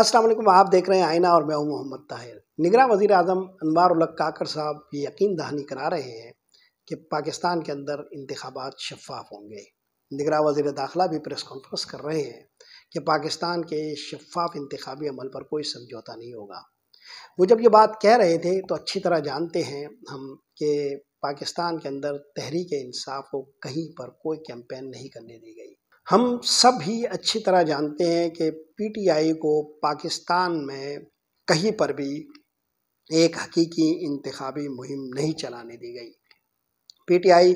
असलम आप देख रहे हैं आईना और मैं हूं मोहम्मद ताहिर निगरान वज़ी अजम अनवार काकर साहब ये यकीन दहानी करा रहे हैं कि पाकिस्तान के अंदर इंतबात शफाफ होंगे निगरा वजीर दाखिला भी प्रेस कॉन्फ्रेंस कर रहे हैं कि पाकिस्तान के शफाफ इंतबी अमल पर कोई समझौता नहीं होगा वो जब ये बात कह रहे थे तो अच्छी तरह जानते हैं हम कि पाकिस्तान के अंदर तहरीक इंसाफ को कहीं पर कोई कैंपेन नहीं करने दी गई हम सब ही अच्छी तरह जानते हैं कि पीटीआई को पाकिस्तान में कहीं पर भी एक हकीकी इंतबी मुहिम नहीं चलाने दी गई पीटीआई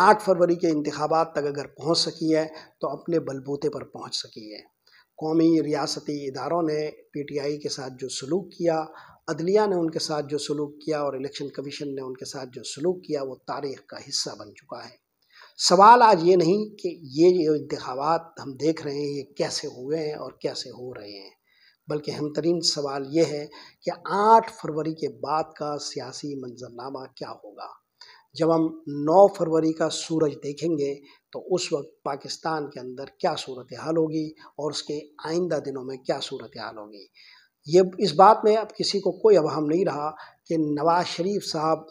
8 फरवरी के इंतबात तक अगर पहुंच सकी है तो अपने बलबूते पर पहुंच सकी है कौमी रियासती इदारों ने पीटीआई के साथ जो सलूक किया अदलिया ने उनके साथ जो सलूक किया और इलेक्शन कमीशन ने उनके साथ जो सलूक किया वो तारीख का हिस्सा बन चुका है सवाल आज ये नहीं कि ये जो इंतबात हम देख रहे हैं ये कैसे हुए हैं और कैसे हो रहे हैं बल्कि तरीन सवाल ये है कि आठ फरवरी के बाद का सियासी मंजरनामा क्या होगा जब हम 9 फरवरी का सूरज देखेंगे तो उस वक्त पाकिस्तान के अंदर क्या सूरत हाल होगी और उसके आइंदा दिनों में क्या सूरत हाल होगी ये इस बात में अब किसी को कोई अवहम नहीं रहा कि नवाज़ शरीफ साहब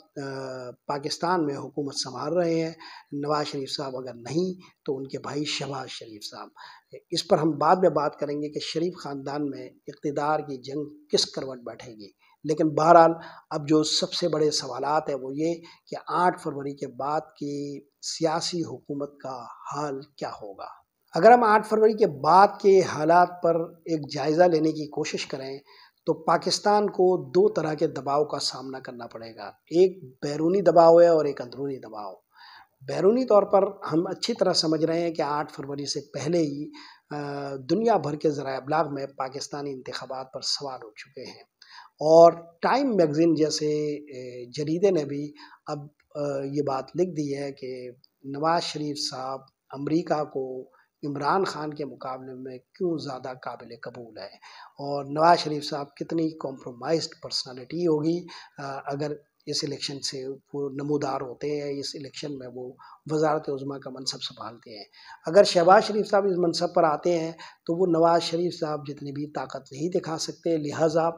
पाकिस्तान में हुकूमत संभाल रहे हैं नवाज़ शरीफ साहब अगर नहीं तो उनके भाई शहबाज शरीफ साहब इस पर हम बाद में बात करेंगे कि शरीफ ख़ानदान में इकतदार की जंग किस करवट बैठेगी लेकिन बहरहाल अब जो सबसे बड़े सवाल है वो ये कि आठ फरवरी के बाद की सियासी हुकूमत का हाल क्या होगा अगर हम 8 फरवरी के बाद के हालात पर एक जायज़ा लेने की कोशिश करें तो पाकिस्तान को दो तरह के दबाव का सामना करना पड़ेगा एक बैरूनी दबाव है और एक अंदरूनी दबाव बैरूनी तौर पर हम अच्छी तरह समझ रहे हैं कि 8 फरवरी से पहले ही दुनिया भर के ज़रा अबलाग में पाकिस्तानी इंतबात पर सवाल उठ चुके हैं और टाइम मैगज़ीन जैसे जरीदे ने भी अब ये बात लिख दी है कि नवाज़ शरीफ साहब अमरीका को इमरान खान के मुकाबले में क्यों ज़्यादा काबिल कबूल है और नवाज़ शरीफ साहब कितनी कॉम्प्रोमाइज पर्सनालिटी होगी अगर इस इलेक्शन से वो नमोदार होते हैं इस इलेक्शन में वो वजारत उज़मा का मनसब संभालते हैं अगर शहबाज शरीफ साहब इस मनसब पर आते हैं तो वो नवाज़ शरीफ साहब जितनी भी ताकत नहीं दिखा सकते लिहाजा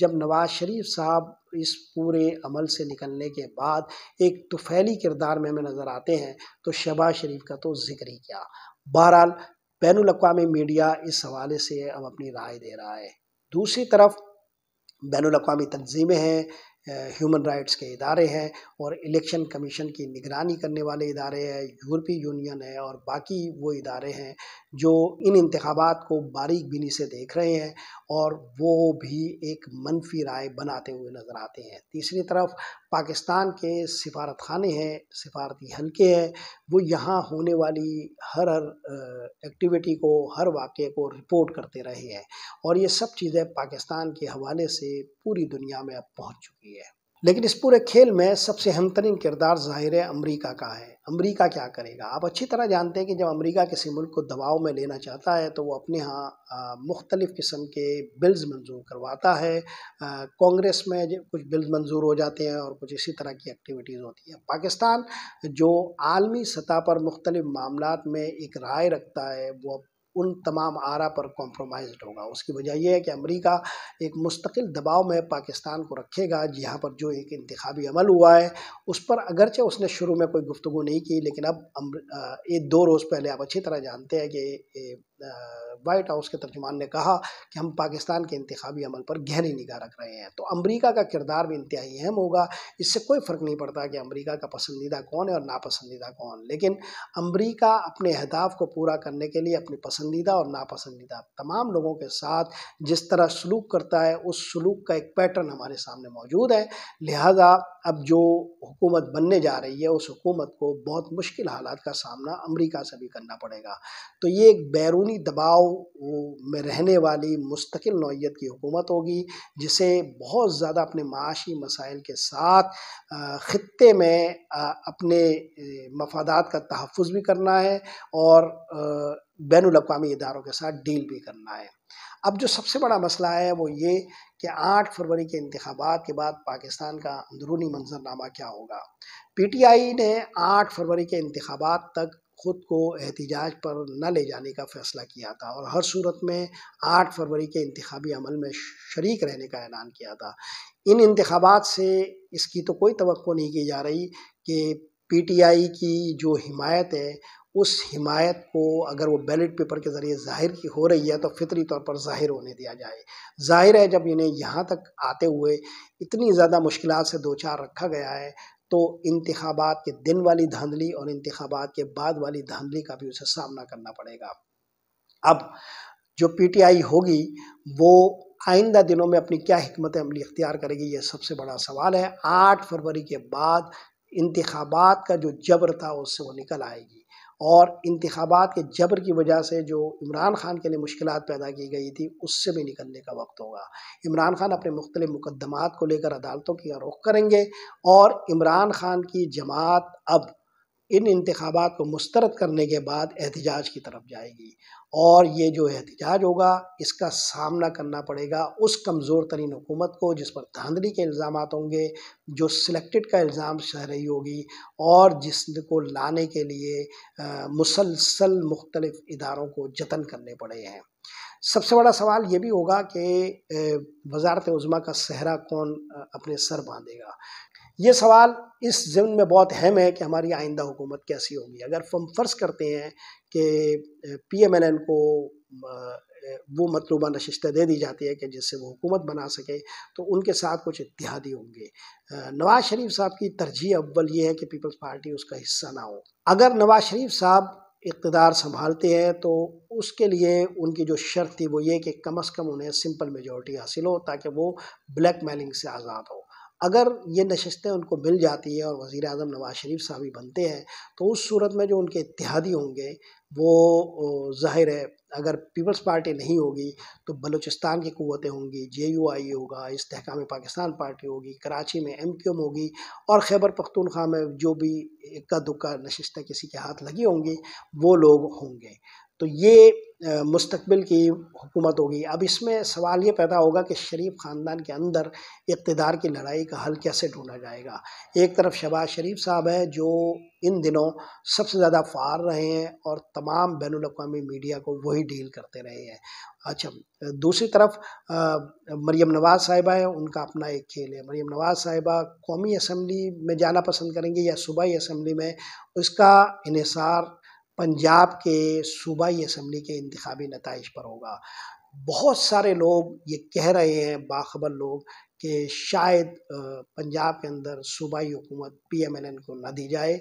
जब नवाज़ शरीफ साहब इस पूरे अमल से निकलने के बाद एक तुफैली किरदार में हमें नज़र आते हैं तो शहबाज शरीफ का तो जिक्र ही क्या बहरहाल बैन अवी मीडिया इस हवाले से अब अपनी राय दे रहा है दूसरी तरफ बैन अवी तनज़ीमें हैं ह्यूमन राइट्स के इदारे हैं और इलेक्शन कमीशन की निगरानी करने वाले इदारे हैं यूरोपीय यूनियन है और बाकी वो इदारे हैं जो इन इंतबात को बारीक बिनी से देख रहे हैं और वो भी एक मनफी राय बनाते हुए नज़र आते हैं तीसरी तरफ पाकिस्तान के सिफारत खाने हैं सिफारती हल्के हैं वो यहाँ होने वाली हर हर एक्टिविटी को हर वाक़े को रिपोर्ट करते रहे हैं और ये सब चीज़ें पाकिस्तान के हवाले से पूरी दुनिया में अब पहुँच चुकी है लेकिन इस पूरे खेल में सबसे अहमतरीन तरीन किरदार ज़ाहिर है अमरीका का है अमरीका क्या करेगा आप अच्छी तरह जानते हैं कि जब अमरीका किसी मुल्क को दबाव में लेना चाहता है तो वो अपने यहाँ मुख्तलिफ़ किस्म के बिल्स मंजूर करवाता है कांग्रेस में कुछ बिल्स मंजूर हो जाते हैं और कुछ इसी तरह की एक्टिविटीज़ होती हैं पाकिस्तान जो आलमी सतह पर मुख्तलिफ़ मामला में एक राय रखता है वो उन तमाम आरा पर कॉम्प्रोमाइज होगा उसकी वजह यह है कि अमरीका एक मुस्तकिल दबाव में पाकिस्तान को रखेगा जहाँ पर जो एक इंतबी अमल हुआ है उस पर अगरचे उसने शुरू में कोई गुफ्तु नहीं की लेकिन अब एक दो रोज़ पहले आप अच्छी तरह जानते हैं कि वाइट हाउस के तर्जुमान ने कहा कि हम पाकिस्तान के इंतबी अमल पर गहरी निगाह रख रहे हैं तो अमरीका का किरदार भी इंतहाई अहम होगा इससे कोई फ़र्क नहीं पड़ता कि अमरीका का पसंदीदा कौन है और नापसंदीदा कौन लेकिन अमरीका अपने अहदाफ को पूरा करने के लिए अपने पसंदीदा और नापसंदीदा तमाम लोगों के साथ जिस तरह सलूक करता है उस सलूक का एक पैटर्न हमारे सामने मौजूद है लिहाजा अब जो हुकूमत बनने जा रही है उस हुकूमत को बहुत मुश्किल हालात का सामना अमरीका से भी करना पड़ेगा तो ये एक बैरूनी मामूली दबाव में रहने वाली मुस्तकिल नौीयत की हुकूमत होगी जिसे बहुत ज़्यादा अपने माशी मसाइल के साथ ख़त्े में अपने मफादात का तहफ़ भी करना है और बैन अवी इदारों के साथ डील भी करना है अब जो सबसे बड़ा मसला है वो ये कि 8 फरवरी के इंतबात के बाद पाकिस्तान का अंदरूनी मंजरनामा क्या होगा पीटीआई ने 8 फरवरी के इंतबात तक ख़ुद को एहतजाज पर न ले जाने का फ़ैसला किया था और हर सूरत में आठ फरवरी के इंतबी अमल में शरीक रहने का ऐलान किया था इन इंतबात से इसकी तो कोई तो नहीं की जा रही कि पी टी आई की जो हिमायत है उस हिमायत को अगर वो बैलेट पेपर के ज़रिए ज़ाहिर की हो रही है तो फितरी तौर पर ज़ाहिर होने दिया जाए ज़ाहिर है जब इन्हें यहाँ तक आते हुए इतनी ज़्यादा मुश्किल से दो चार रखा गया है तो इंतबात के दिन वाली धांधली और इंतबात के बाद वाली धांधली का भी उसे सामना करना पड़ेगा अब जो पीटीआई होगी वो आइंदा दिनों में अपनी क्या हमत अमली इख्तियार करेगी ये सबसे बड़ा सवाल है आठ फरवरी के बाद इंतबात का जो जबर था उससे वो निकल आएगी और इंतबात के जबर की वजह से जो इमरान खान के लिए मुश्किल पैदा की गई थी उससे भी निकलने का वक्त होगा इमरान खान अपने मुख्त मुकदमात को लेकर अदालतों की रुख करेंगे और इमरान खान की जमात अब इन इंतबात को मुस्तरद करने के बाद एहतजाज की तरफ जाएगी और ये जो एहतजाज होगा इसका सामना करना पड़ेगा उस कमज़ोर तरीन हुकूमत को जिस पर धांधली के इल्ज़ाम होंगे जो सिलेक्टेड का इल्ज़ाम सह रही होगी और जिसको लाने के लिए मुसलसल मुख्तलफ़ इदारों को जतन करने पड़े हैं सबसे बड़ा सवाल ये भी होगा कि वजारत उज़मा का सहरा कौन अपने सर बांधेगा ये सवाल इस जमन में बहुत अहम है कि हमारी आइंदा हुकूमत कैसी होगी अगर हम फर्ज करते हैं कि पी एम एल एन को वो मतलूबा नशस्तें दे दी जाती है कि जिससे वो हुकूमत बना सके तो उनके साथ कुछ इतिहादी होंगे नवाज शरीफ साहब की तरजीह अव्वल ये है कि पीपल्स पार्टी उसका हिस्सा ना हो अगर नवाज शरीफ साहब इकतदार संभालते हैं तो उसके लिए उनकी जो शर्त थी वो ये कि कम अज़ कम उन्हें सिंपल मेजोरिटी हासिल हो ताकि वो ब्लैक मेलिंग से आज़ाद हो अगर ये नशस्तें उनको मिल जाती है और वज़ी अजम नवाज शरीफ साहब ही बनते हैं तो उस सूरत में जो उनके इतिहादी होंगे वो ज़ाहिर है अगर पीपल्स पार्टी नहीं होगी तो बलूचिस्तान की क़वतें होंगी जे यू आई होगा इसतकाम पाकिस्तान पार्टी होगी कराची में एम क्यूम होगी और खैबर पख्तूनख्वा में जो भी इक्का दुक्का नशस्तें किसी के हाथ लगी होंगी वो लोग होंगे तो ये मुस्तबिल की हुकूमत होगी अब इसमें सवाल ये पैदा होगा कि शरीफ ख़ानदान के अंदर इकतदार की लड़ाई का हल कैसे ढूंढा जाएगा एक तरफ शहबाज शरीफ साहब हैं जो इन दिनों सबसे ज़्यादा फार रहे हैं और तमाम बैन अवी मीडिया को वही डील करते रहे हैं अच्छा दूसरी तरफ मरीम नवाज़ साहिबा है उनका अपना एक खेल है मरीम नवाज़ साहिबा कौमी असम्बली में जाना पसंद करेंगे या सूबाई असम्बली में उसका इसार पंजाब के सूबाई असम्बली के इंतबी नतज पर होगा बहुत सारे लोग ये कह रहे हैं बाख़बर लोग कि शायद पंजाब के अंदर सूबाई हुकूमत पी एम एल एन को ना दी जाए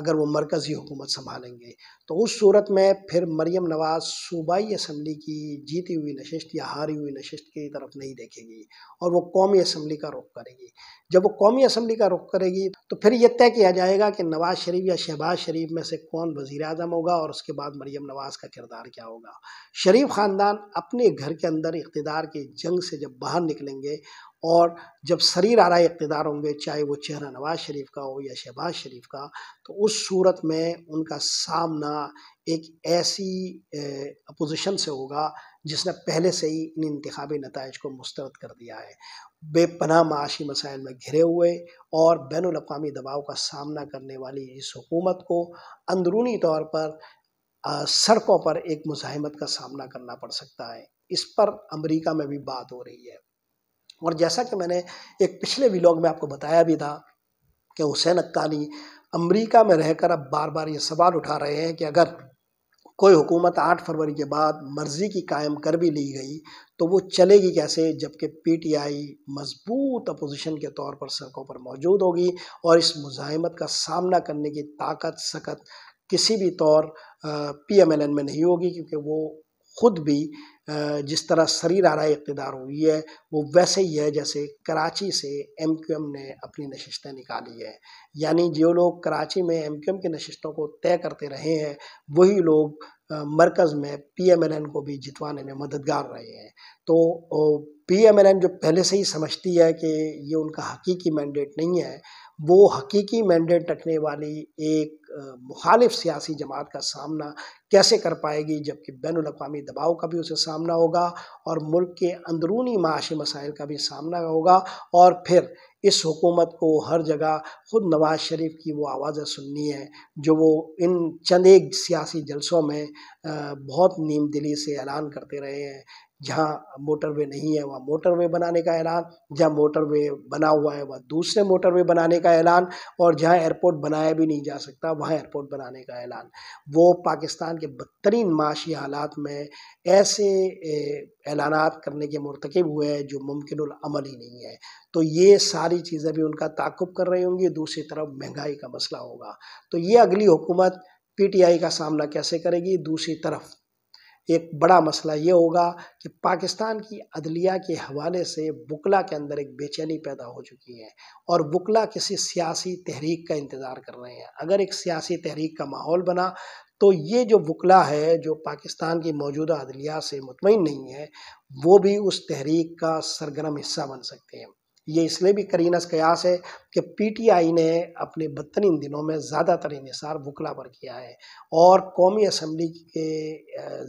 अगर वो मरकज़ी हुकूमत संभालेंगे तो उस सूरत में फिर मरीम नवाज़ सूबाई असम्बली की जीती हुई नशस्त या हारी हुई नशस्त की तरफ नहीं देखेगी और वो कौमी असम्बली का रुख करेगी जब वो कौमी असम्बली का रुख करेगी तो फिर यह तय किया जाएगा कि नवाज़ शरीफ या शहबाज शरीफ में से कौन वज़ी अजम होगा और उसके बाद मरीम नवाज़ का किरदार क्या होगा शरीफ ख़ानदान अपने घर के अंदर इकतदार की जंग से जब बाहर निकलेंगे और जब शरीर है इकतदार होंगे चाहे वो चेहरा नवाज शरीफ का हो या शहबाज शरीफ का तो उस सूरत में उनका सामना एक ऐसी अपोजिशन से होगा जिसने पहले से ही इन इंतबी नतज को मुस्तरद कर दिया है बेपना माशी मसाइल में घिरे हुए और बैन अवी दबाव का सामना करने वाली इस हुकूमत को अंदरूनी तौर पर सड़कों पर एक मुजाहमत का सामना करना पड़ सकता है इस पर अमरीका में भी बात हो रही है और जैसा कि मैंने एक पिछले वीलॉग में आपको बताया भी था कि हुसैन अक्कानी अमेरिका में रहकर अब बार बार ये सवाल उठा रहे हैं कि अगर कोई हुकूमत आठ फरवरी के बाद मर्ज़ी की कायम कर भी ली गई तो वो चलेगी कैसे जबकि पीटीआई मजबूत अपोजिशन के तौर पर सड़कों पर मौजूद होगी और इस मुजाहमत का सामना करने की ताकत सकत किसी भी तौर पीएमएलएन में नहीं होगी क्योंकि वो ख़ुद भी जिस तरह सरी रहा इकतदार हुई है वो वैसे ही है जैसे कराची से एम क्यू एम ने अपनी नशस्तें निकाली है यानी जो लोग कराची में एम क्यू एम की नशस्तों को तय करते रहे हैं वही लोग मरकज़ में पी एम एल एन को भी जितवाने में मददगार रहे हैं तो पी एम एल एन जो पहले से ही समझती है कि ये उनका हकीकी मैंडेट नहीं है वो हकीकी मैंडेट रखने वाली एक मुखालिफ सियासी जमात का सामना कैसे कर पाएगी जबकि बैन अवी दबाव का भी उसे सामना होगा और मुल्क के अंदरूनी माशी मसाइल का भी सामना होगा और फिर इस हुकूमत को हर जगह ख़ुद नवाज शरीफ की वो आवाज़ें सुननी है जो वो इन चंद एक सियासी जलसों में बहुत नीम दिली से ऐलान करते रहे हैं जहाँ मोटरवे नहीं है वहाँ मोटरवे बनाने का ऐलान जहाँ मोटरवे बना हुआ है वहाँ दूसरे मोटरवे बनाने का ऐलान और जहाँ एयरपोर्ट बनाया भी नहीं जा सकता वहाँ एयरपोर्ट बनाने का ऐलान वो पाकिस्तान के बदतरीन माशी हालात में ऐसे ऐलान करने के मरतकब हुए हैं जो मुमकिन अमल ही नहीं है तो ये सारी चीज़ें भी उनका ताकुब कर रही होंगी दूसरी तरफ महंगाई का मसला होगा तो ये अगली हुकूमत आई का सामना कैसे करेगी दूसरी तरफ एक बड़ा मसला ये होगा कि पाकिस्तान की अदलिया के हवाले से बुकला के अंदर एक बेचैनी पैदा हो चुकी है और बुकला किसी सियासी तहरीक का इंतज़ार कर रहे हैं अगर एक सियासी तहरीक का माहौल बना तो ये जो बुकला है जो पाकिस्तान की मौजूदा अदलिया से मुतमिन नहीं है वो भी उस तहरीक का सरगर्म हिस्सा बन सकते हैं ये इसलिए भी करीनस कयास है कि पीटीआई ने अपने बदतरीन दिनों में ज़्यादातर इसार वकला पर किया है और कौमी असम्बली के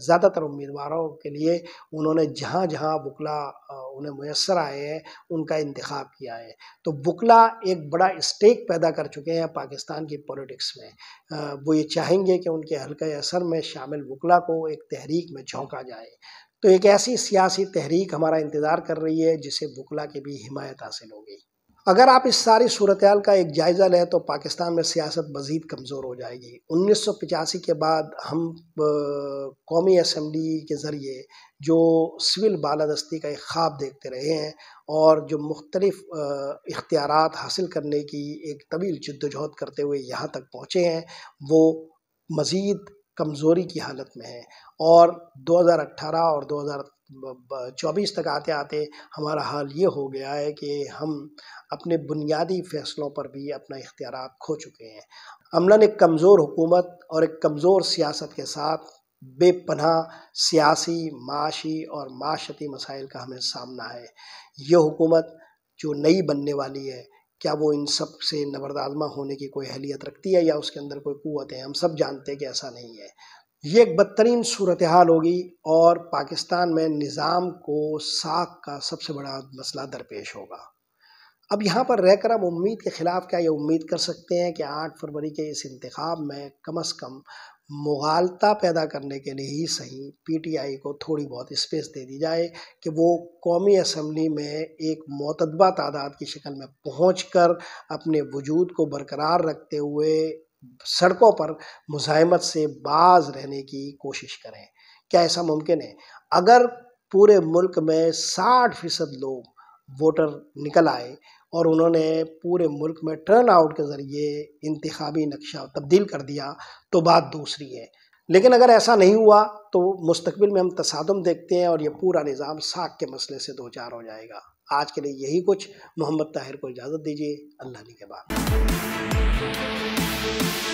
ज़्यादातर उम्मीदवारों के लिए उन्होंने जहाँ जहाँ वकला उन्हें मैसर आए हैं उनका इंतखब किया है तो वकला एक बड़ा स्टेक पैदा कर चुके हैं पाकिस्तान की पॉलिटिक्स में वो ये चाहेंगे कि उनके हल्के असर में शामिल वकला को एक तहरीक में झोंका जाए तो एक ऐसी सियासी तहरीक हमारा इंतज़ार कर रही है जिसे बुकला की भी हिमायत हासिल हो गई अगर आप इस सारी सूरत का एक जायज़ा लें तो पाकिस्तान में सियासत मज़ीद कमज़ोर हो जाएगी उन्नीस सौ पचासी के बाद हम कौमी असम्बली के ज़रिए जो सिविल बालादस्ती का एक ख्वाब देखते रहे हैं और जो मुख्तलफ इख्तियार हासिल करने की एक तवील जद्दोजहद करते हुए यहाँ तक पहुँचे हैं वो मज़ीद कमज़ोरी की हालत में है और 2018 और 2024 तक आते आते हमारा हाल ये हो गया है कि हम अपने बुनियादी फैसलों पर भी अपना इख्तियार खो चुके हैं अमला एक कमज़ोर हुकूमत और एक कमज़ोर सियासत के साथ बेपना सियासी माशी और माशती मसाइल का हमें सामना है ये हुकूमत जो नई बनने वाली है क्या वो इन सब से आजमा होने की कोई अहलियत रखती है या उसके अंदर कोई क़ुत है हम सब जानते हैं कि ऐसा नहीं है ये एक बदतरीन सूरत हाल होगी और पाकिस्तान में निज़ाम को साख का सबसे बड़ा मसला दरपेश होगा अब यहाँ पर रहकर हम उम्मीद के ख़िलाफ़ क्या ये उम्मीद कर सकते हैं कि आठ फरवरी के इस इंतखब में कम अज़ कम मुगालता पैदा करने के लिए ही सही पीटीआई को थोड़ी बहुत स्पेस दे दी जाए कि वो कौमी असम्बली में एक मतदबा तादाद की शक्ल में पहुँच कर अपने वजूद को बरकरार रखते हुए सड़कों पर मुजामत से बाज रहने की कोशिश करें क्या ऐसा मुमकिन है अगर पूरे मुल्क में साठ फ़ीसद लोग वोटर निकल आए और उन्होंने पूरे मुल्क में टर्न आउट के ज़रिए इंतबी नक्शा तब्दील कर दिया तो बात दूसरी है लेकिन अगर ऐसा नहीं हुआ तो मुस्तबिल में हम तसादम देखते हैं और ये पूरा निज़ाम साख के मसले से दो चार हो जाएगा आज के लिए यही कुछ मोहम्मद ताहिर को इजाज़त दीजिए अल्लाह ने के बाद